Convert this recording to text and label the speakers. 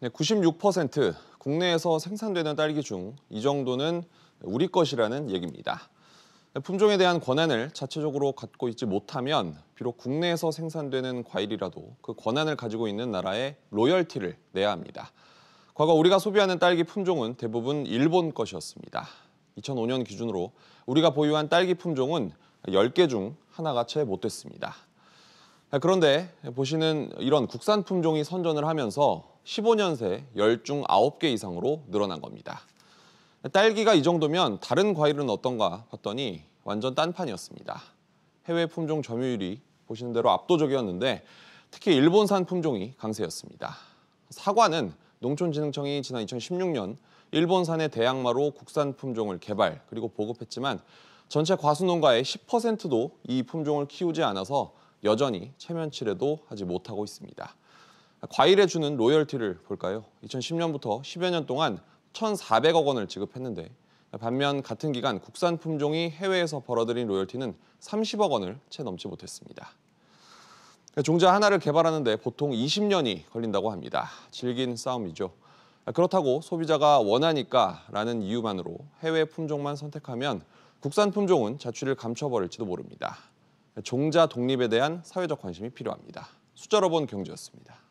Speaker 1: 네, 96% 국내에서 생산되는 딸기 중 이 정도는 우리 것이라는 얘기입니다. 네, 품종에 대한 권한을 자체적으로 갖고 있지 못하면 비록 국내에서 생산되는 과일이라도 그 권한을 가지고 있는 나라에 로열티를 내야 합니다. 과거 우리가 소비하는 딸기 품종은 대부분 일본 것이었습니다. 2005년 기준으로 우리가 보유한 딸기 품종은 10개 중 하나가 채 못됐습니다. 네, 그런데 보시는 이런 국산 품종이 선전을 하면서 15년 새 10중 9개 이상으로 늘어난 겁니다. 딸기가 이 정도면 다른 과일은 어떤가 봤더니 완전 딴판이었습니다. 해외 품종 점유율이 보시는 대로 압도적이었는데 특히 일본산 품종이 강세였습니다. 사과는 농촌진흥청이 지난 2016년 일본산의 대양마로 국산 품종을 개발 그리고 보급했지만 전체 과수농가의 10%도 이 품종을 키우지 않아서 여전히 체면치레도 하지 못하고 있습니다. 과일에 주는 로열티를 볼까요? 2010년부터 10여 년 동안 1,400억 원을 지급했는데 반면 같은 기간 국산 품종이 해외에서 벌어들인 로열티는 30억 원을 채 넘지 못했습니다. 종자 하나를 개발하는데 보통 20년이 걸린다고 합니다. 질긴 싸움이죠. 그렇다고 소비자가 원하니까 라는 이유만으로 해외 품종만 선택하면 국산 품종은 자취를 감춰버릴지도 모릅니다. 종자 독립에 대한 사회적 관심이 필요합니다. 숫자로 본 경제였습니다.